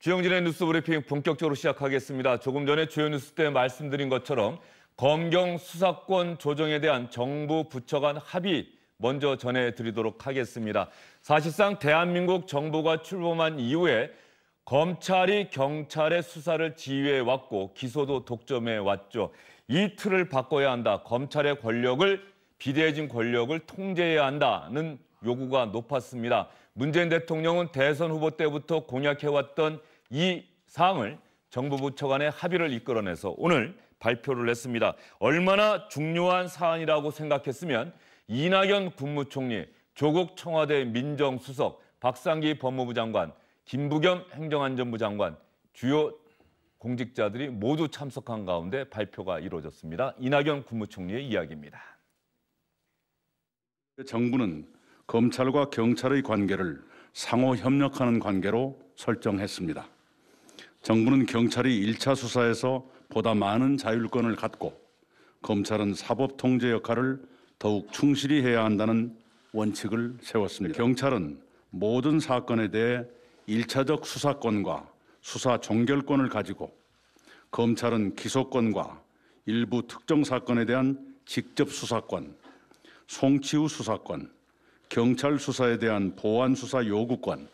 주영진의 뉴스 브리핑 본격적으로 시작하겠습니다. 조금 전에 주요 뉴스 때 말씀드린 것처럼 검경 수사권 조정에 대한 정부 부처 간 합의 먼저 전해드리도록 하겠습니다. 사실상 대한민국 정부가 출범한 이후에 검찰이 경찰의 수사를 지휘해 왔고 기소도 독점해 왔죠. 이 틀을 바꿔야 한다. 검찰의 권력을 비대해진 권력을 통제해야 한다는 요구가 높았습니다. 문재인 대통령은 대선 후보 때부터 공약해왔던 이 사항을 정부 부처 간의 합의를 이끌어내서 오늘 발표를 했습니다. 얼마나 중요한 사안이라고 생각했으면 이낙연 국무총리, 조국 청와대 민정수석, 박상기 법무부 장관, 김부겸 행정안전부 장관, 주요 공직자들이 모두 참석한 가운데 발표가 이루어졌습니다. 이낙연 국무총리의 이야기입니다. 정부는 검찰과 경찰의 관계를 상호 협력하는 관계로 설정했습니다. 정부는 경찰이 1차 수사에서 보다 많은 자율권을 갖고 검찰은 사법 통제 역할을 더욱 충실히 해야 한다는 원칙을 세웠습니다. 경찰은 모든 사건에 대해 1차적 수사권과 수사 종결권을 가지고 검찰은 기소권과 일부 특정 사건에 대한 직접 수사권, 송치후 수사권, 경찰 수사에 대한 보완 수사 요구권,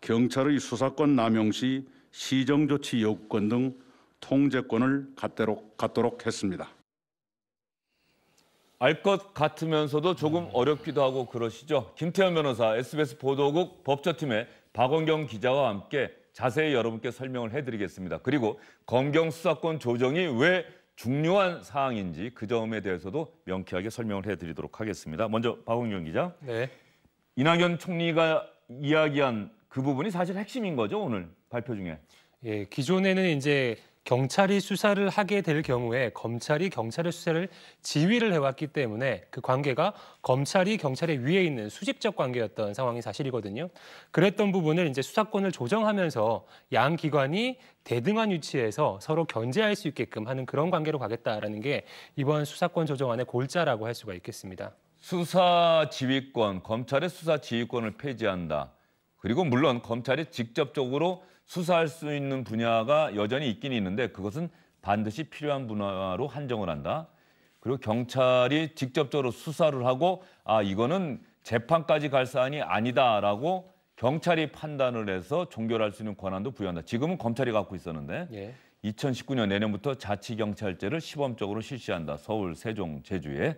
경찰의 수사권 남용 시 시정 조치 요구권 등 통제권을 갖도록, 갖도록 했습니다. 알 것 같으면서도 조금 어렵기도 하고 그러시죠. 김태현 변호사, SBS 보도국 법조팀의 박원경 기자와 함께 자세히 여러분께 설명을 해드리겠습니다. 그리고 검경 수사권 조정이 왜 중요한 사항인지 그 점에 대해서도 명쾌하게 설명을 해드리도록 하겠습니다. 먼저 박홍경 기자. 네. 이낙연 총리가 이야기한 그 부분이 사실 핵심인 거죠 오늘 발표 중에. 예, 기존에는 이제 경찰이 수사를 하게 될 경우에 검찰이 경찰의 수사를 지휘를 해왔기 때문에 그 관계가 검찰이 경찰의 위에 있는 수직적 관계였던 상황이 사실이거든요. 그랬던 부분을 이제 수사권을 조정하면서 양 기관이 대등한 위치에서 서로 견제할 수 있게끔 하는 그런 관계로 가겠다라는 게 이번 수사권 조정안의 골자라고 할 수가 있겠습니다. 수사 지휘권, 검찰의 수사 지휘권을 폐지한다. 그리고 물론 검찰이 직접적으로 수사할 수 있는 분야가 여전히 있긴 있는데 그것은 반드시 필요한 분야로 한정을 한다. 그리고 경찰이 직접적으로 수사를 하고 아 이거는 재판까지 갈 사안이 아니다라고 경찰이 판단을 해서 종결할 수 있는 권한도 부여한다. 지금은 검찰이 갖고 있었는데 예. 2019년 내년부터 자치경찰제를 시범적으로 실시한다. 서울, 세종, 제주에.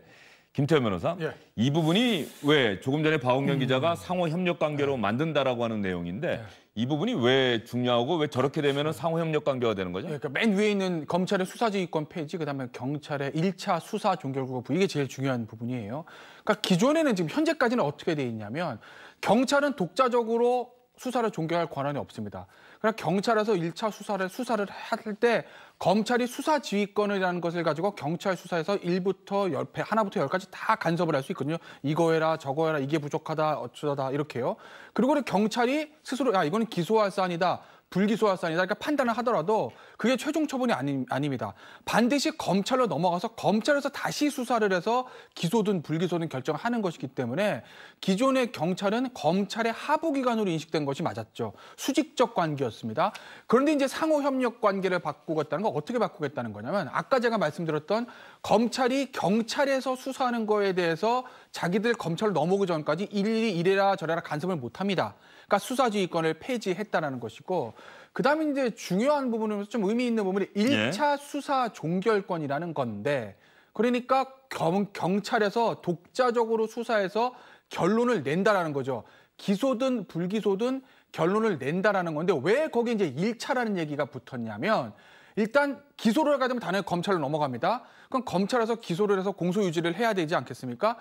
김태현 변호사, 예. 이 부분이 왜 조금 전에 박홍영 음. 기자가 상호 협력 관계로 네. 만든다라고 하는 내용인데 네. 이 부분이 왜 중요하고 왜 저렇게 되면 은 상호 협력 관계가 되는 거죠? 예, 그러니까 맨 위에 있는 검찰의 수사지휘권 폐지, 그다음에 경찰의 1차 수사 종결국부 이게 제일 중요한 부분이에요. 그러니까 기존에는 지금 현재까지는 어떻게 돼 있냐면 경찰은 독자적으로 수사를 종결할 권한이 없습니다. 그냥 경찰에서 1차 수사를 수사를 할 때 검찰이 수사 지휘권이라는 것을 가지고 경찰 수사에서 1부터열 하나부터 1 0까지다 간섭을 할 수 있거든요. 이거 해라, 저거 해라, 이게 부족하다, 어쩌다 이렇게요. 그리고 경찰이 스스로 야 이거는 기소할 사안이다. 불기소화산이다. 그러니까 판단을 하더라도 그게 최종 처분이 아니, 아닙니다. 반드시 검찰로 넘어가서 검찰에서 다시 수사를 해서 기소든 불기소든 결정하는 것이기 때문에 기존의 경찰은 검찰의 하부기관으로 인식된 것이 맞았죠. 수직적 관계였습니다. 그런데 이제 상호협력 관계를 바꾸겠다는 건 어떻게 바꾸겠다는 거냐면 아까 제가 말씀드렸던 검찰이 경찰에서 수사하는 거에 대해서 자기들 검찰 넘어오기 전까지 일일이 이래라 저래라 간섭을 못합니다. 그러니까 수사지휘권을 폐지했다는 것이고 그다음에 이제 중요한 부분은 좀 의미 있는 부분이 1차 예. 수사 종결권이라는 건데 그러니까 경, 경찰에서 독자적으로 수사해서 결론을 낸다라는 거죠. 기소든 불기소든 결론을 낸다라는 건데 왜 거기 에 이제 1차라는 얘기가 붙었냐면 일단 기소를 하게 되면 당연히 검찰로 넘어갑니다. 그럼 검찰에서 기소를 해서 공소유지를 해야 되지 않겠습니까?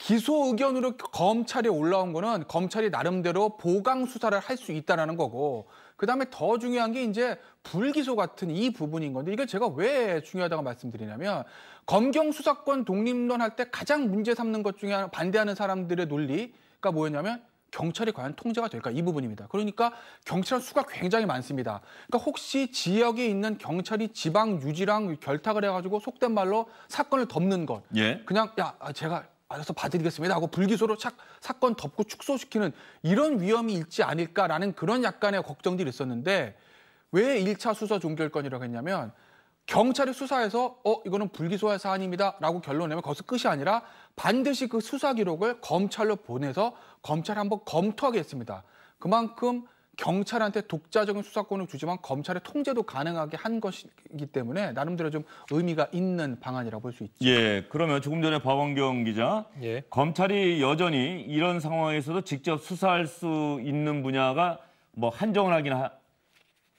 기소 의견으로 검찰에 올라온 거는 검찰이 나름대로 보강 수사를 할 수 있다라는 거고 그다음에 더 중요한 게 이제 불기소 같은 이 부분인 건데 이걸 제가 왜 중요하다고 말씀드리냐면 검경 수사권 독립론 할 때 가장 문제 삼는 것 중에 하 반대하는 사람들의 논리가 뭐였냐면 경찰이 과연 통제가 될까 이 부분입니다. 그러니까 경찰 수가 굉장히 많습니다. 그러니까 혹시 지역에 있는 경찰이 지방 유지랑 결탁을 해가지고 속된 말로 사건을 덮는 것, 예? 그냥 야 아, 제가 알아서 봐드리겠습니다 하고 불기소로 착 사건 덮고 축소시키는 이런 위험이 있지 않을까라는 그런 약간의 걱정들이 있었는데 왜 1차 수사 종결건이라고 했냐면 경찰이 수사해서 어 이거는 불기소할 사안입니다라고 결론 내면 거기서 끝이 아니라 반드시 그 수사 기록을 검찰로 보내서 검찰 한번 검토하겠습니다 그만큼 경찰한테 독자적인 수사권을 주지만 검찰의 통제도 가능하게 한 것이기 때문에 나름대로 좀 의미가 있는 방안이라고 볼 수 있죠. 예, 그러면 조금 전에 박원경 기자, 예. 검찰이 여전히 이런 상황에서도 직접 수사할 수 있는 분야가 뭐 한정을 하긴 하,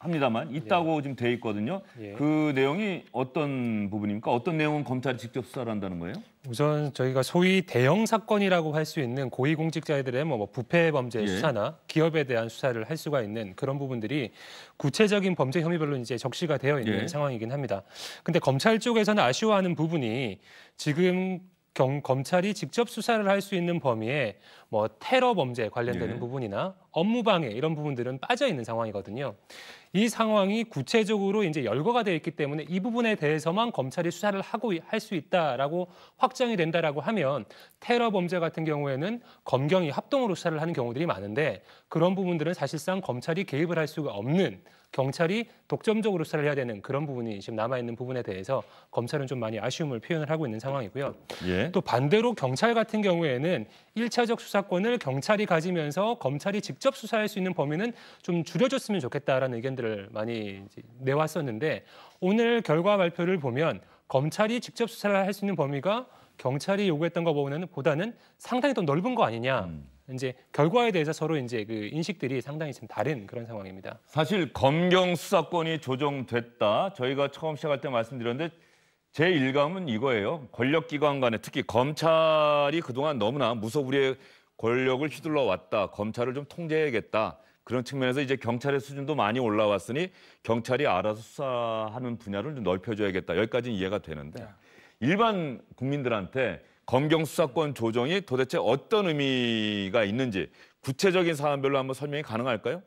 합니다만 예. 있다고 예. 지금 돼 있거든요. 예. 그 내용이 어떤 부분입니까? 어떤 내용은 검찰이 직접 수사를 한다는 거예요? 우선 저희가 소위 대형 사건이라고 할 수 있는 고위공직자들의 뭐, 뭐 부패 범죄 예. 수사나 기업에 대한 수사를 할 수가 있는 그런 부분들이 구체적인 범죄 혐의별로 이제 적시가 되어 있는 예. 상황이긴 합니다. 근데 검찰 쪽에서는 아쉬워하는 부분이 지금 경, 검찰이 직접 수사를 할 수 있는 범위에 뭐 테러 범죄 관련되는 예. 부분이나 업무 방해 이런 부분들은 빠져 있는 상황이거든요. 이 상황이 구체적으로 이제 열거가 돼 있기 때문에 이 부분에 대해서만 검찰이 수사를 하고 할 수 있다라고 확정이 된다라고 하면 테러 범죄 같은 경우에는 검경이 합동으로 수사를 하는 경우들이 많은데 그런 부분들은 사실상 검찰이 개입을 할 수가 없는 경찰이 독점적으로 수사를 해야 되는 그런 부분이 지금 남아 있는 부분에 대해서 검찰은 좀 많이 아쉬움을 표현을 하고 있는 상황이고요. 예. 또 반대로 경찰 같은 경우에는 1차적 수사권을 경찰이 가지면서 검찰이 직접 수사할 수 있는 범위는 좀 줄여줬으면 좋겠다라는 의견들을 많이 내왔었는데 오늘 결과 발표를 보면 검찰이 직접 수사를 할 수 있는 범위가 경찰이 요구했던 것보다는 보다는 상당히 더 넓은 거 아니냐. 음. 이제 결과에 대해서 서로 이제 그 인식들이 상당히 좀 다른 그런 상황입니다. 사실 검경 수사권이 조정됐다. 저희가 처음 시작할 때 말씀드렸는데 제 일감은 이거예요. 권력기관 간에 특히 검찰이 그동안 너무나 무소불위의 권력을 휘둘러 왔다. 검찰을 좀 통제해야겠다. 그런 측면에서 이제 경찰의 수준도 많이 올라왔으니 경찰이 알아서 수사하는 분야를 좀 넓혀줘야겠다. 여기까지는 이해가 되는데 네. 일반 국민들한테 검경 수사권 조정이 도대체 어떤 의미가 있는지 구체적인 사안별로 한번 설명이 가능할까요?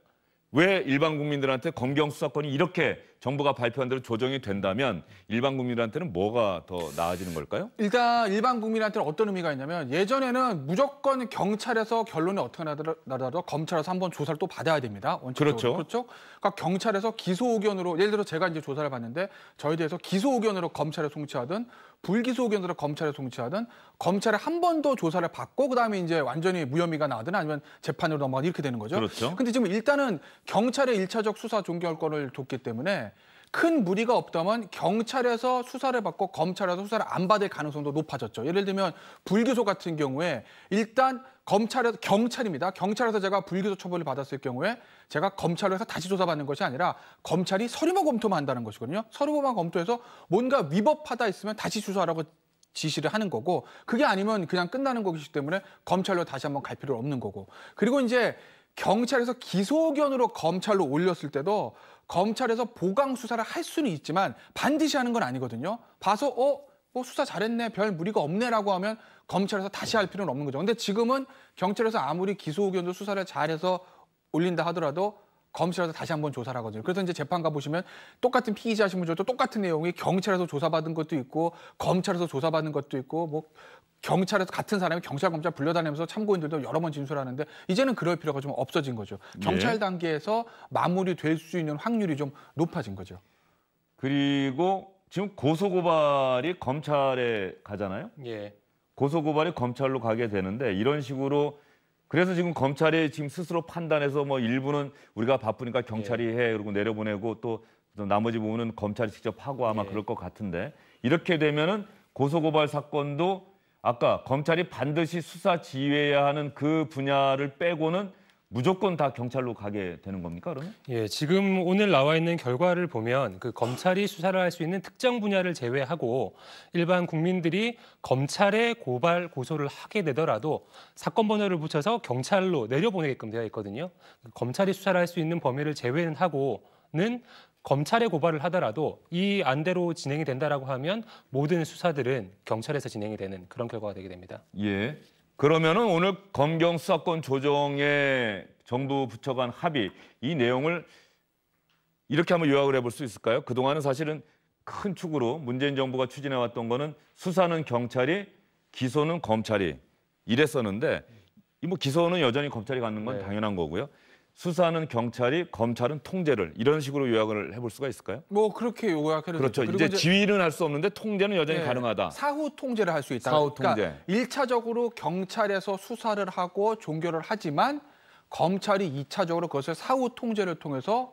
왜 일반 국민들한테 검경 수사권이 이렇게 정부가 발표한 대로 조정이 된다면 일반 국민들한테는 뭐가 더 나아지는 걸까요? 일단 일반 국민한테는 어떤 의미가 있냐면 예전에는 무조건 경찰에서 결론이 어떻게 나더라도 검찰에서 한 번 조사를 또 받아야 됩니다. 원칙적으로. 그렇죠. 그렇죠. 그러니까 경찰에서 기소 의견으로 예를 들어 제가 이제 조사를 받는데 저에 대해서 기소 의견으로 검찰에 송치하든 불기소 의견으로 검찰에 송치하든 검찰에 한 번 더 조사를 받고 그다음에 이제 완전히 무혐의가 나든 아니면 재판으로 넘어가 이렇게 되는 거죠. 그렇죠. 근데 지금 일단은 경찰의 일차적 수사 종결권을 뒀기 때문에 큰 무리가 없다면 경찰에서 수사를 받고 검찰에서 수사를 안 받을 가능성도 높아졌죠. 예를 들면 불교소 같은 경우에 일단 검찰에서 경찰입니다. 경찰에서 제가 불교소 처벌을 받았을 경우에 제가 검찰에서 다시 조사받는 것이 아니라 검찰이 서류만 검토만 한다는 것이거든요. 서류만 검토해서 뭔가 위법하다 있으면 다시 수사하라고 지시를 하는 거고 그게 아니면 그냥 끝나는 것이기 때문에 검찰로 다시 한번 갈 필요는 없는 거고 그리고 이제 경찰에서 기소 의견으로 검찰로 올렸을 때도 검찰에서 보강 수사를 할 수는 있지만 반드시 하는 건 아니거든요. 봐서 어? 뭐 수사 잘했네, 별 무리가 없네라고 하면 검찰에서 다시 할 필요는 없는 거죠. 근데 지금은 경찰에서 아무리 기소 의견도 수사를 잘해서 올린다 하더라도 검찰에서 다시 한번 조사를 하거든요. 그래서 이제 재판 가보시면 똑같은 피의자 신문조도 똑같은 내용이 경찰에서 조사받은 것도 있고 검찰에서 조사받은 것도 있고 뭐 경찰에서 같은 사람이 경찰 검찰 불려다니면서 참고인들도 여러 번 진술하는데 이제는 그럴 필요가 좀 없어진 거죠. 네. 경찰 단계에서 마무리될 수 있는 확률이 좀 높아진 거죠. 그리고 지금 고소고발이 검찰에 가잖아요. 예. 고소고발이 검찰로 가게 되는데 이런 식으로 그래서 지금 검찰이 지금 스스로 판단해서 뭐 일부는 우리가 바쁘니까 경찰이 예. 해그러고 내려보내고 또, 또 나머지 부분은 검찰이 직접 하고 아마 예. 그럴 것 같은데 이렇게 되면은 고소고발 사건도 아까 검찰이 반드시 수사 지휘해야 하는 그 분야를 빼고는 무조건 다 경찰로 가게 되는 겁니까 그러면? 예, 지금 오늘 나와 있는 결과를 보면 그 검찰이 수사를 할 수 있는 특정 분야를 제외하고 일반 국민들이 검찰에 고발 고소를 하게 되더라도 사건 번호를 붙여서 경찰로 내려보내게끔 되어 있거든요. 검찰이 수사를 할 수 있는 범위를 제외는 하고는 검찰에 고발을 하더라도 이 안대로 진행이 된다라고 하면 모든 수사들은 경찰에서 진행이 되는 그런 결과가 되게 됩니다. 예. 그러면은 오늘 검경 수사권 조정에 정부 부처 간 합의 이 내용을 이렇게 한번 요약을 해 볼 수 있을까요? 그동안은 사실은 큰 축으로 문재인 정부가 추진해왔던 거는 수사는 경찰이 기소는 검찰이 이랬었는데 뭐 기소는 여전히 검찰이 갖는 건 네. 당연한 거고요. 수사는 경찰이, 검찰은 통제를 이런 식으로 요약을 해볼 수가 있을까요? 뭐 그렇게 요약해도 그렇죠. 이제, 이제, 지휘는 할 수 없는데 통제는 여전히 네, 가능하다. 사후 통제를 할 수 있다. 사후 그러니까 통제. 그러니까 일차적으로 경찰에서 수사를 하고 종결을 하지만 검찰이 이차적으로 그것을 사후 통제를 통해서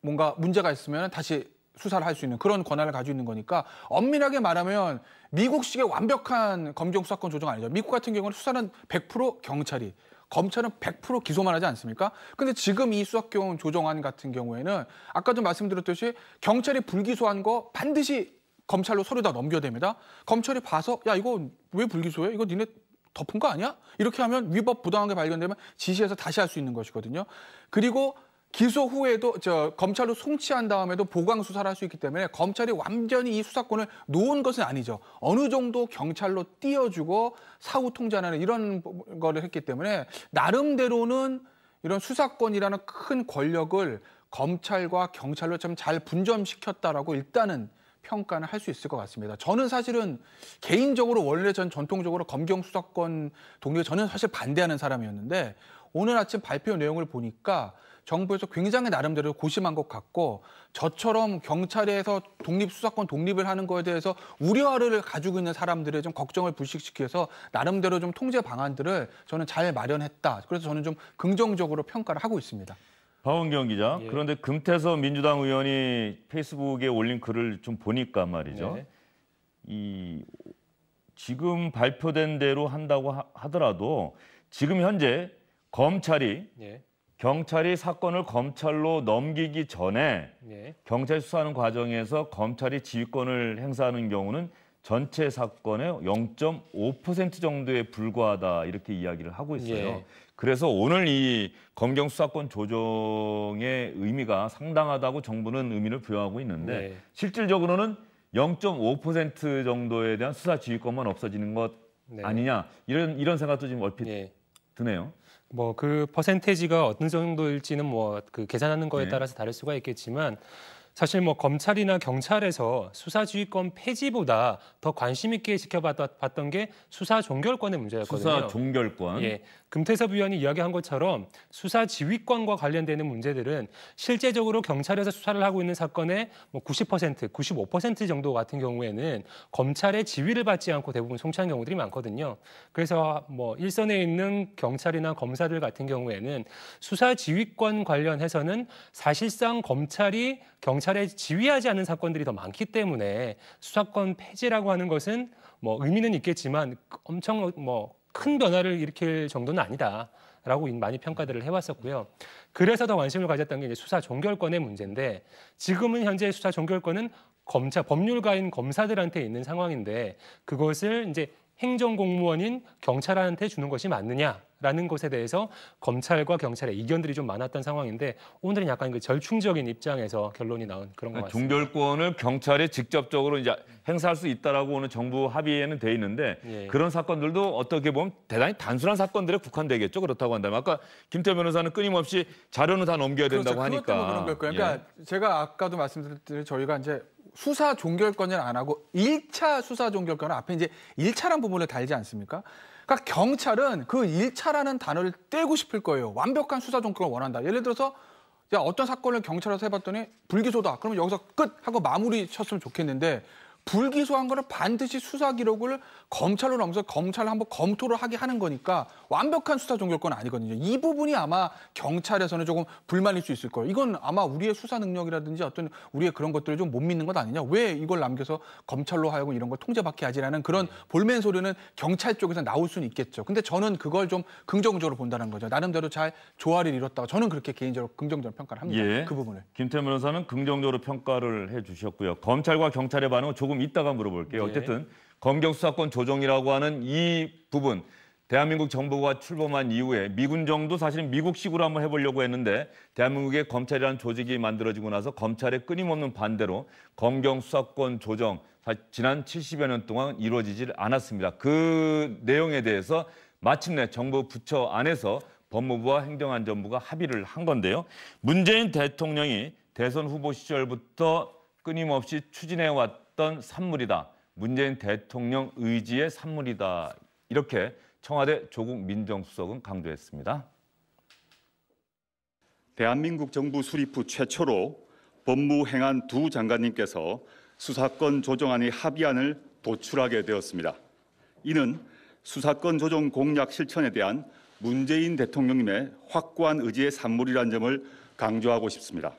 뭔가 문제가 있으면 다시 수사를 할 수 있는 그런 권한을 가지고 있는 거니까 엄밀하게 말하면 미국식의 완벽한 검경 수사권 조정 아니죠. 미국 같은 경우는 수사는 100% 경찰이 검찰은 100% 기소만 하지 않습니까? 근데 지금 이 수학경 조정안 같은 경우에는 아까 도 말씀드렸듯이 경찰이 불기소한 거 반드시 검찰로 서류 다넘겨야됩니다 검찰이 봐서 야 이거 왜 불기소해? 이거 니네 덮은 거 아니야? 이렇게 하면 위법 부당하게 발견되면 지시해서 다시 할 수 있는 것이거든요. 그리고 기소 후에도 저 검찰로 송치한 다음에도 보강 수사를 할 수 있기 때문에 검찰이 완전히 이 수사권을 놓은 것은 아니죠. 어느 정도 경찰로 띄워주고 사후 통제하는 이런 거를 했기 때문에 나름대로는 이런 수사권이라는 큰 권력을 검찰과 경찰로 참 잘 분점시켰다라고 일단은 평가는 할 수 있을 것 같습니다. 저는 사실은 개인적으로 원래 전 전통적으로 검경 수사권 독립 저는 사실 반대하는 사람이었는데 오늘 아침 발표 내용을 보니까 정부에서 굉장히 나름대로 고심한 것 같고 저처럼 경찰에서 독립 수사권 독립을 하는 거에 대해서 우려를 가지고 있는 사람들의 좀 걱정을 불식시켜서 나름대로 좀 통제 방안들을 저는 잘 마련했다. 그래서 저는 좀 긍정적으로 평가를 하고 있습니다. 박원경 기자. 예. 그런데 금태섭 민주당 의원이 페이스북에 올린 글을 좀 보니까 말이죠. 네. 이 지금 발표된 대로 한다고 하더라도 지금 현재 검찰이 예. 경찰이 사건을 검찰로 넘기기 전에 네. 경찰 수사하는 과정에서 검찰이 지휘권을 행사하는 경우는 전체 사건의 0.5% 정도에 불과하다 이렇게 이야기를 하고 있어요. 예. 그래서 오늘 이 검경 수사권 조정의 의미가 상당하다고 정부는 의미를 부여하고 있는데 예. 실질적으로는 0.5% 정도에 대한 수사 지휘권만 없어지는 것 네. 아니냐 이런 이런 생각도 지금 얼핏 예. 드네요. 뭐그퍼센테지가 어느 정도일지는 뭐 그 계산하는 거에 네. 따라서 다를 수가 있겠지만 사실 뭐 검찰이나 경찰에서 수사지휘권 폐지보다 더 관심 있게 지켜봤던 게 수사 종결권의 문제였거든요. 수사 종결권. 예, 금태섭 위원이 이야기한 것처럼 수사지휘권과 관련되는 문제들은 실제적으로 경찰에서 수사를 하고 있는 사건의 뭐 90%, 95% 정도 같은 경우에는 검찰의 지휘를 받지 않고 대부분 송치한 경우들이 많거든요. 그래서 뭐 일선에 있는 경찰이나 검사들 같은 경우에는 수사지휘권 관련해서는 사실상 검찰이 경찰에 지휘하지 않는 사건들이 더 많기 때문에 수사권 폐지라고 하는 것은 뭐 의미는 있겠지만 엄청 뭐 큰 변화를 일으킬 정도는 아니다. 라고 많이 평가들을 해왔었고요. 그래서 더 관심을 가졌던 게 이제 수사 종결권의 문제인데 지금은 현재 수사 종결권은 검찰 법률가인 검사들한테 있는 상황인데 그것을 이제 행정공무원인 경찰한테 주는 것이 맞느냐라는 것에 대해서 검찰과 경찰의 이견들이 좀 많았던 상황인데 오늘은 약간 그 절충적인 입장에서 결론이 나온 그런 것 같습니다. 종결권을 경찰이 직접적으로 이제 행사할 수 있다라고 오늘 정부 합의에는 돼 있는데 예. 그런 사건들도 어떻게 보면 대단히 단순한 사건들에 국한되겠죠. 그렇다고 한다면 아까 김태 변호사는 끊임없이 자료는 다 넘겨야 된다고 그렇죠. 하니까. 그런 걸까요? 그러니까 예. 제가 아까도 말씀드렸듯이 저희가 이제 수사 종결 권을안 하고 1차 수사 종결 권을 앞에 이제 1차란 부분을 달지 않습니까? 그러니까 경찰은 그 1차라는 단어를 떼고 싶을 거예요. 완벽한 수사 종결을 원한다. 예를 들어서 야, 어떤 사건을 경찰에서 해봤더니 불기소다. 그러면 여기서 끝 하고 마무리 쳤으면 좋겠는데 불기소한 거는 반드시 수사 기록을 검찰로 넘겨서 검찰 을 한번 검토를 하게 하는 거니까 완벽한 수사 종결권 아니거든요. 이 부분이 아마 경찰에서는 조금 불만일 수 있을 거예요. 이건 아마 우리의 수사 능력이라든지 어떤 우리의 그런 것들을 좀 못 믿는 것 아니냐. 왜 이걸 남겨서 검찰로 하여금 이런 걸 통제받게 하지라는 그런 네. 볼멘 소리는 경찰 쪽에서 나올 수는 있겠죠. 근데 저는 그걸 좀 긍정적으로 본다는 거죠. 나름대로 잘 조화를 이뤘다가 저는 그렇게 개인적으로 긍정적으로 평가를 합니다. 예. 그 부분을. 김태문 변호사는 긍정적으로 평가를 해주셨고요. 검찰과 경찰의 반응은 조금 조 이따가 물어볼게요. 예. 어쨌든 검경 수사권 조정이라고 하는 이 부분 대한민국 정부가 출범한 이후에 미군정도 사실은 미국식으로 한번 해보려고 했는데 대한민국의 검찰이라는 조직이 만들어지고 나서 검찰의 끊임없는 반대로 검경 수사권 조정 지난 70여 년 동안 이루어지질 않았습니다. 그 내용에 대해서 마침내 정부 부처 안에서 법무부와 행정안전부가 합의를 한 건데요. 문재인 대통령이 대선 후보 시절부터 끊임없이 추진해왔던 했던 산물이다. 문재인 대통령 의지의 산물이다. 이렇게 청와대 조국 민정수석은 강조했습니다. 대한민국 정부 수립 후 최초로 법무행안 두 장관님께서 수사권 조정안의 합의안을 도출하게 되었습니다. 이는 수사권 조정 공약 실천에 대한 문재인 대통령님의 확고한 의지의 산물이라는 점을 강조하고 싶습니다.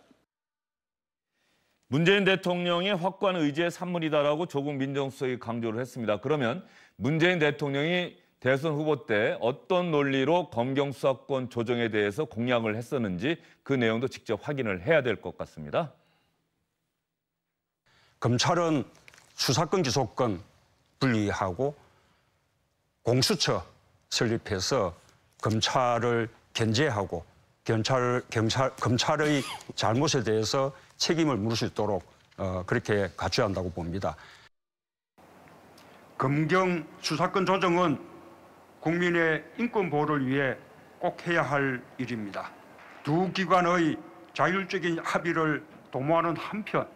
문재인 대통령의 확고한 의지의 산물이다라고 조국 민정수석이 강조를 했습니다. 그러면 문재인 대통령이 대선 후보 때 어떤 논리로 검경 수사권 조정에 대해서 공약을 했었는지 그 내용도 직접 확인을 해야 될 것 같습니다. 검찰은 수사권 기소권 분리하고 공수처 설립해서 검찰을 견제하고 경찰, 경찰, 검찰의 잘못에 대해서 책임을 물을 수 있도록 어, 그렇게 갖춰야 한다고 봅니다. 검경 수사권 조정은 국민의 인권 보호를 위해 꼭 해야 할 일입니다. 두 기관의 자율적인 합의를 도모하는 한편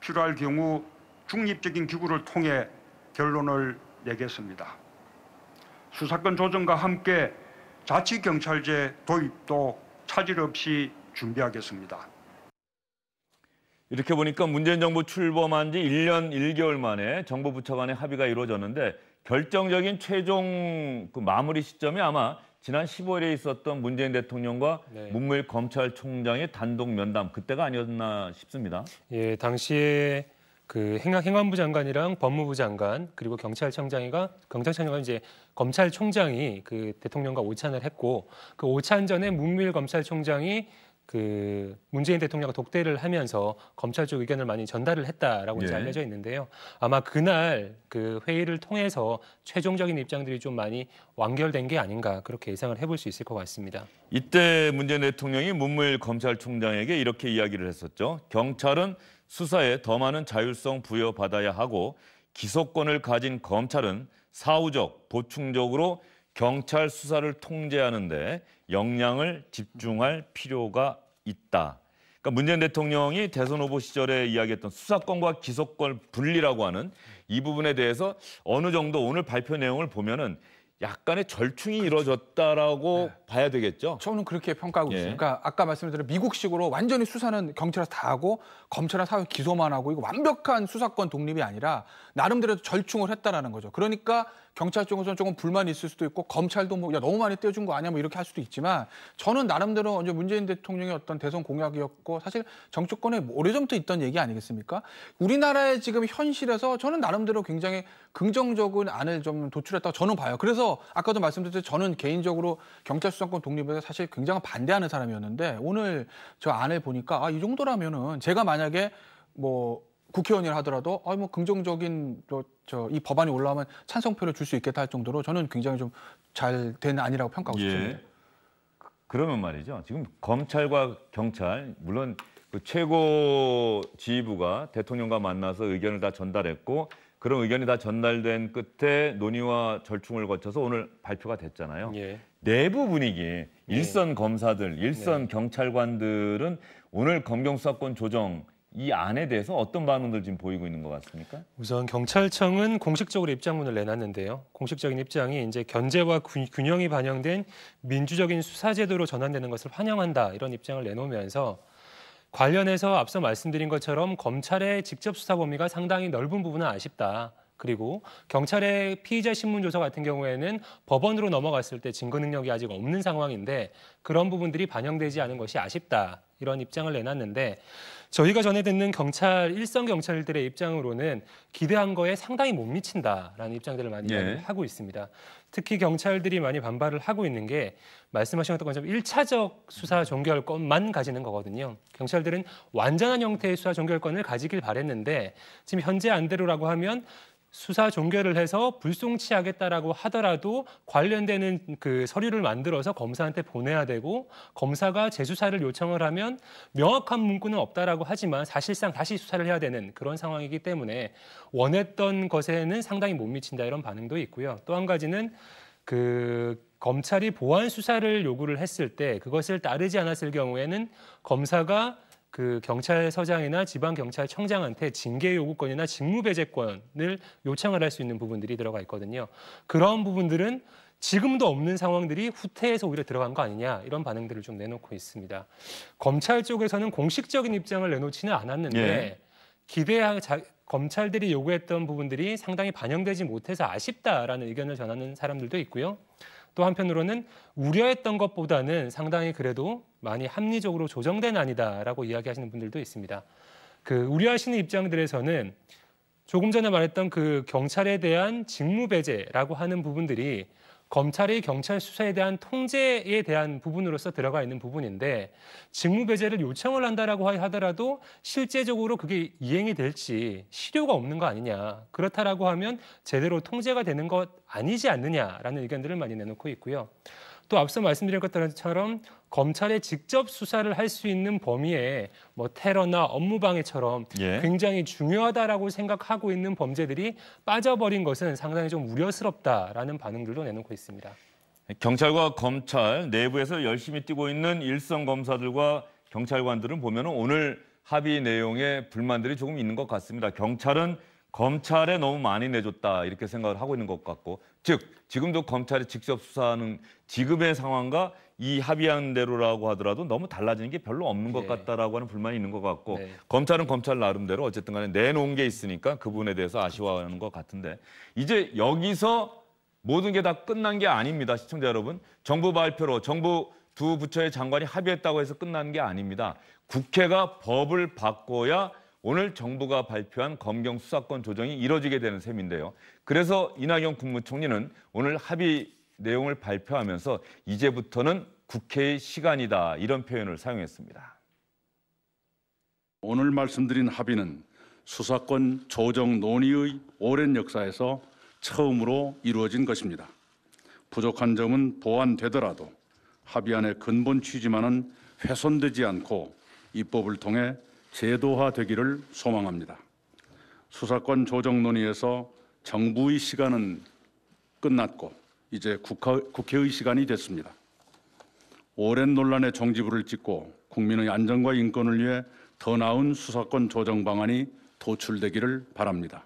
필요할 경우 중립적인 기구를 통해 결론을 내겠습니다. 수사권 조정과 함께 자치경찰제 도입도 차질 없이 준비하겠습니다. 이렇게 보니까 문재인 정부 출범한 지 1년 1개월 만에 정부 부처 간의 합의가 이루어졌는데 결정적인 최종 그 마무리 시점이 아마 지난 15일에 있었던 문재인 대통령과 네. 문무일 검찰총장의 단독 면담 그때가 아니었나 싶습니다. 예, 당시에 그 행안, 부 장관이랑 법무부 장관 그리고 경찰청장이가 경찰청장은 이제 검찰총장이 그 대통령과 오찬을 했고 그 오찬 전에 문무일 검찰총장이 그 문재인 대통령과 독대를 하면서 검찰 쪽 의견을 많이 전달을 했다라고 예. 이제 알려져 있는데요. 아마 그날 그 회의를 통해서 최종적인 입장들이 좀 많이 완결된 게 아닌가 그렇게 예상을 해볼 수 있을 것 같습니다. 이때 문재인 대통령이 문무일 검찰총장에게 이렇게 이야기를 했었죠. 경찰은 수사에 더 많은 자율성 부여받아야 하고 기소권을 가진 검찰은 사후적, 보충적으로 경찰 수사를 통제하는데 역량을 집중할 필요가 있다. 그러니까 문재인 대통령이 대선 후보 시절에 이야기했던 수사권과 기소권 분리라고 하는 이 부분에 대해서 어느 정도 오늘 발표 내용을 보면은 약간의 절충이 그렇죠. 이루어졌다라고 네. 봐야 되겠죠. 저는 그렇게 평가하고 예. 있으니까 그러니까 아까 말씀드린 미국식으로 완전히 수사는 경찰에서 다 하고 검찰은 사회 기소만 하고 이거 완벽한 수사권 독립이 아니라 나름대로 절충을 했다라는 거죠. 그러니까 경찰 쪽에서는 조금 불만이 있을 수도 있고 검찰도 뭐 야, 너무 많이 떼어준 거 아니야 뭐 이렇게 할 수도 있지만 저는 나름대로 이제 문재인 대통령의 어떤 대선 공약이었고 사실 정치권에 오래전부터 있던 얘기 아니겠습니까? 우리나라의 지금 현실에서 저는 나름대로 굉장히 긍정적인 안을 좀 도출했다고 저는 봐요. 그래서 아까도 말씀드렸듯이 저는 개인적으로 경찰 수사권 독립에 사실 굉장히 반대하는 사람이었는데 오늘 저 안을 보니까 아, 이 정도라면은 제가 만약에 뭐 국회의원이라 하더라도 아, 이뭐 긍정적인 저이 법안이 올라오면 찬성표를 줄 수 있겠다 할 정도로 저는 굉장히 좀 잘 된아니라고 평가하고 예. 싶습니다. 그, 그러면 말이죠. 지금 검찰과 경찰 물론 그 최고 지휘부가 대통령과 만나서 의견을 다 전달했고 그런 의견이 다 전달된 끝에 논의와 절충을 거쳐서 오늘 발표가 됐잖아요. 예. 내부 분위기 예. 일선 검사들, 일선 예. 경찰관들은 오늘 검경수사권 조정 이 안에 대해서 어떤 반응들 지금 보이고 있는 것 같습니까? 우선 경찰청은 공식적으로 입장문을 내놨는데요. 공식적인 입장이 이제 견제와 균형이 반영된 민주적인 수사제도로 전환되는 것을 환영한다 이런 입장을 내놓으면서 관련해서 앞서 말씀드린 것처럼 검찰의 직접 수사 범위가 상당히 넓은 부분은 아쉽다. 그리고 경찰의 피의자 신문 조사 같은 경우에는 법원으로 넘어갔을 때 증거 능력이 아직 없는 상황인데 그런 부분들이 반영되지 않은 것이 아쉽다 이런 입장을 내놨는데 저희가 전해 듣는 경찰 일선 경찰들의 입장으로는 기대한 거에 상당히 못 미친다라는 입장들을 많이 예. 하고 있습니다. 특히 경찰들이 많이 반발을 하고 있는 게 말씀하신 것처럼 일차적 수사 종결 권만 가지는 거거든요. 경찰들은 완전한 형태의 수사 종결 권을 가지길 바랬는데 지금 현재 안대로라고 하면 수사 종결을 해서 불송치하겠다라고 하더라도 관련되는 그 서류를 만들어서 검사한테 보내야 되고 검사가 재수사를 요청을 하면 명확한 문구는 없다라고 하지만 사실상 다시 수사를 해야 되는 그런 상황이기 때문에 원했던 것에는 상당히 못 미친다 이런 반응도 있고요. 또 한 가지는 그 검찰이 보안 수사를 요구를 했을 때 그것을 따르지 않았을 경우에는 검사가 그 경찰서장이나 지방 경찰청장한테 징계 요구권이나 직무배제권을 요청을 할 수 있는 부분들이 들어가 있거든요. 그런 부분들은 지금도 없는 상황들이 후퇴해서 오히려 들어간 거 아니냐 이런 반응들을 좀 내놓고 있습니다. 검찰 쪽에서는 공식적인 입장을 내놓지는 않았는데 예. 기대하 자, 검찰들이 요구했던 부분들이 상당히 반영되지 못해서 아쉽다라는 의견을 전하는 사람들도 있고요. 또 한편으로는 우려했던 것보다는 상당히 그래도 많이 합리적으로 조정된 아니다라고 이야기하시는 분들도 있습니다. 그 우려하시는 입장들에서는 조금 전에 말했던 그 경찰에 대한 직무배제라고 하는 부분들이 검찰이 경찰 수사에 대한 통제에 대한 부분으로서 들어가 있는 부분인데 직무배제를 요청을 한다라고 하더라도 실제적으로 그게 이행이 될지 실효가 없는 거 아니냐 그렇다라고 하면 제대로 통제가 되는 것 아니지 않느냐라는 의견들을 많이 내놓고 있고요. 또 앞서 말씀드린 것처럼 검찰에 직접 수사를 할 수 있는 범위에 뭐 테러나 업무방해처럼 예. 굉장히 중요하다라고 생각하고 있는 범죄들이 빠져버린 것은 상당히 좀 우려스럽다라는 반응들도 내놓고 있습니다. 경찰과 검찰 내부에서 열심히 뛰고 있는 일선 검사들과 경찰관들은 보면 오늘 합의 내용에 불만들이 조금 있는 것 같습니다. 경찰은 검찰에 너무 많이 내줬다 이렇게 생각을 하고 있는 것 같고 즉 지금도 검찰이 직접 수사하는 지금의 상황과 이 합의한 대로라고 하더라도 너무 달라지는 게 별로 없는 것 네. 같다라고 하는 불만이 있는 것 같고 네. 검찰은 검찰 나름대로 어쨌든 간에 내놓은 게 있으니까 그분에 대해서 아쉬워하는 것 같은데 이제 여기서 모든 게 다 끝난 게 아닙니다 시청자 여러분 정부 발표로 정부 두 부처의 장관이 합의했다고 해서 끝난 게 아닙니다 국회가 법을 바꿔야 오늘 정부가 발표한 검경 수사권 조정이 이뤄지게 되는 셈인데요. 그래서 이낙연 국무총리는 오늘 합의 내용을 발표하면서 이제부터는 국회의 시간이다 이런 표현을 사용했습니다. 오늘 말씀드린 합의는 수사권 조정 논의의 오랜 역사에서 처음으로 이루어진 것입니다. 부족한 점은 보완되더라도 합의안의 근본 취지만은 훼손되지 않고 입법을 통해 제도화되기를 소망합니다. 수사권 조정 논의에서 정부의 시간은 끝났고 이제 국회, 국회의 시간이 됐습니다. 오랜 논란의 종지부를 찍고 국민의 안전과 인권을 위해 더 나은 수사권 조정 방안이 도출되기를 바랍니다.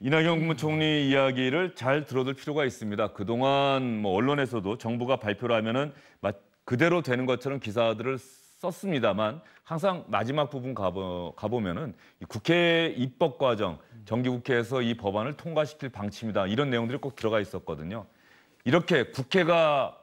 이낙연 국무총리 이야기를 잘 들어둘 필요가 있습니다. 그동안 뭐 언론에서도 정부가 발표를 하면 그대로 되는 것처럼 기사들을 썼습니다만 항상 마지막 부분 가보, 가보면은 국회 입법 과정 정기국회에서 이 법안을 통과시킬 방침이다 이런 내용들이 꼭 들어가 있었거든요. 이렇게 국회가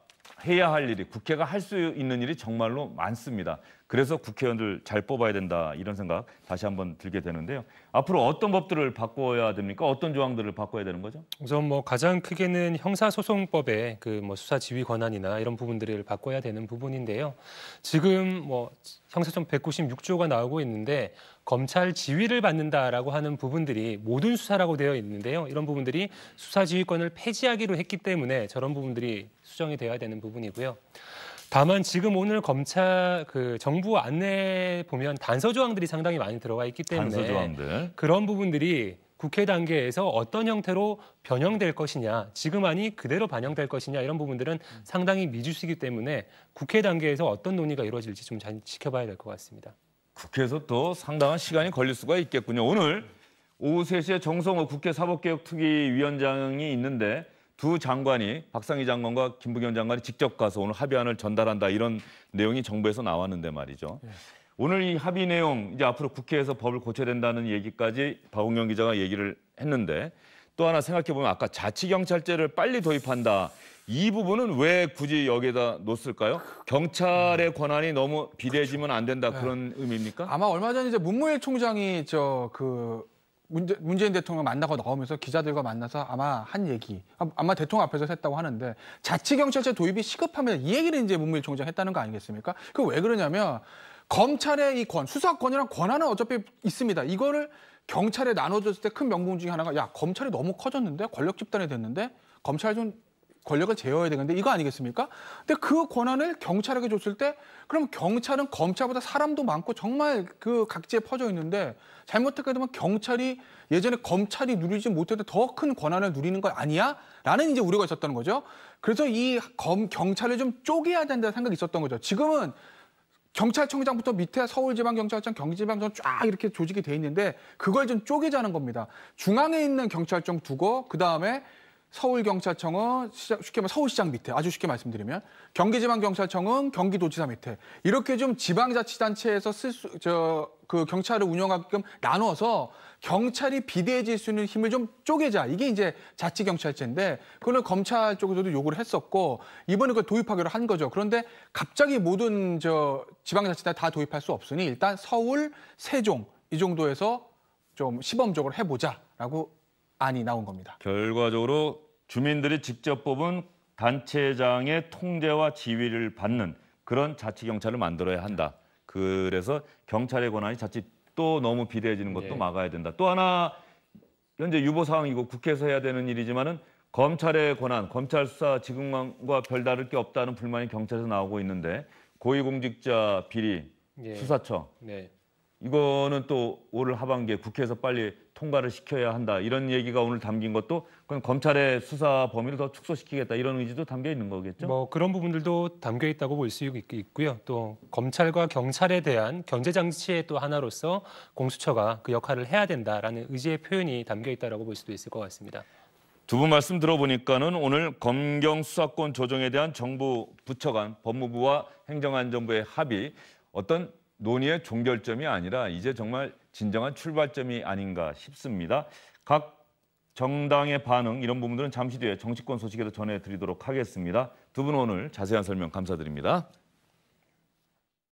해야 할 일이 국회가 할 수 있는 일이 정말로 많습니다. 그래서 국회의원들 잘 뽑아야 된다 이런 생각 다시 한번 들게 되는데요. 앞으로 어떤 법들을 바꿔야 됩니까? 어떤 조항들을 바꿔야 되는 거죠? 우선 뭐 가장 크게는 형사소송법의 그뭐 수사 지휘 권한이나 이런 부분들을 바꿔야 되는 부분인데요. 지금 뭐 형사청 196조가 나오고 있는데 검찰 지휘를 받는다라고 하는 부분들이 모든 수사라고 되어 있는데요. 이런 부분들이 수사 지휘권을 폐지하기로 했기 때문에 저런 부분들이 수정이 되어야 되는 부분이고요. 다만 지금 오늘 검찰 그 정부 안내 보면 단서 조항들이 상당히 많이 들어가 있기 때문에 그런 부분들이 국회 단계에서 어떤 형태로 변형될 것이냐, 지금 아니 그대로 반영될 것이냐 이런 부분들은 상당히 미주시기 때문에 국회 단계에서 어떤 논의가 이루어질지 좀 잘 지켜봐야 될 것 같습니다. 국회에서 또 상당한 시간이 걸릴 수가 있겠군요. 오늘 오후 3시에 정성호 국회 사법개혁특위위원장이 있는데 두 장관이 박상희 장관과 김부겸 장관이 직접 가서 오늘 합의안을 전달한다 이런 내용이 정부에서 나왔는데 말이죠. 예. 오늘 이 합의 내용 이제 앞으로 국회에서 법을 고쳐야 된다는 얘기까지 박웅경 기자가 얘기를 했는데 또 하나 생각해 보면 아까 자치 경찰제를 빨리 도입한다 이 부분은 왜 굳이 여기에다 놓을까요? 경찰의 권한이 너무 비대해지면 안 된다 그렇죠. 그런 네. 의미입니까? 아마 얼마 전에 이제 문무일 총장이 저그 문재, 문재인 대통령 만나고 나오면서 기자들과 만나서 아마 한 얘기, 아마 대통령 앞에서 했다고 하는데 자치경찰제 도입이 시급하면 이 얘기를 이제 문무일 총장 했다는 거 아니겠습니까? 그 왜 그러냐면 검찰의 이 권, 수사권이랑 권한은 어차피 있습니다. 이거를 경찰에 나눠줬을 때 큰 명분 중에 하나가 야 검찰이 너무 커졌는데 권력 집단이 됐는데 검찰 좀 권력을 제어해야 되는데 이거 아니겠습니까? 근데 그 권한을 경찰에게 줬을 때 그럼 경찰은 검찰보다 사람도 많고 정말 그 각지에 퍼져 있는데 잘못하게 되면 경찰이 예전에 검찰이 누리지 못했던 더 큰 권한을 누리는 거 아니야? 라는 이제 우려가 있었던 거죠. 그래서 이 검, 경찰을 좀 쪼개야 된다는 생각이 있었던 거죠. 지금은 경찰청장부터 밑에 서울지방경찰청, 경기지방청 쫙 이렇게 조직이 돼 있는데 그걸 좀 쪼개자는 겁니다. 중앙에 있는 경찰청 두고 그다음에 서울경찰청은 쉽게 말해 서울시장 밑에 아주 쉽게 말씀드리면 경기지방경찰청은 경기도지사 밑에 이렇게 좀 지방자치단체에서 쓸저그 수 그 경찰을 운영하게끔 나눠서 경찰이 비대해질 수 있는 힘을 좀 쪼개자 이게 이제 자치경찰제인데 그거는 검찰 쪽에서도 요구를 했었고 이번에 그걸 도입하기로 한 거죠 그런데 갑자기 모든 저 지방자치단체 다 도입할 수 없으니 일단 서울 세종 이 정도에서 좀 시범적으로 해보자라고 안이 나온 겁니다. 결과적으로 주민들이 직접 뽑은 단체장의 통제와 지휘를 받는 그런 자치경찰을 만들어야 한다. 그래서 경찰의 권한이 자칫 또 너무 비대해지는 것도 네. 막아야 된다. 또 하나 현재 유보 사항이고 국회에서 해야 되는 일이지만은 검찰의 권한, 검찰 수사 지금과 별다를 게 없다는 불만이 경찰에서 나오고 있는데 고위공직자 비리 네. 수사처 네. 이거는 또올 하반기에 국회에서 빨리 통과를 시켜야 한다 이런 얘기가 오늘 담긴 것도 그건 검찰의 수사 범위를 더 축소시키겠다 이런 의지도 담겨 있는 거겠죠. 뭐 그런 부분들도 담겨 있다고 볼 수 있고요. 또 검찰과 경찰에 대한 견제 장치의 또 하나로서 공수처가 그 역할을 해야 된다라는 의지의 표현이 담겨 있다라고 볼 수도 있을 것 같습니다. 두 분 말씀 들어보니까는 오늘 검경 수사권 조정에 대한 정부 부처 간 법무부와 행정안전부의 합의 어떤 논의의 종결점이 아니라 이제 정말 진정한 출발점이 아닌가 싶습니다. 각 정당의 반응 이런 부분들은 잠시 뒤에 정치권 소식에도 전해드리도록 하겠습니다. 두 분 오늘 자세한 설명 감사드립니다.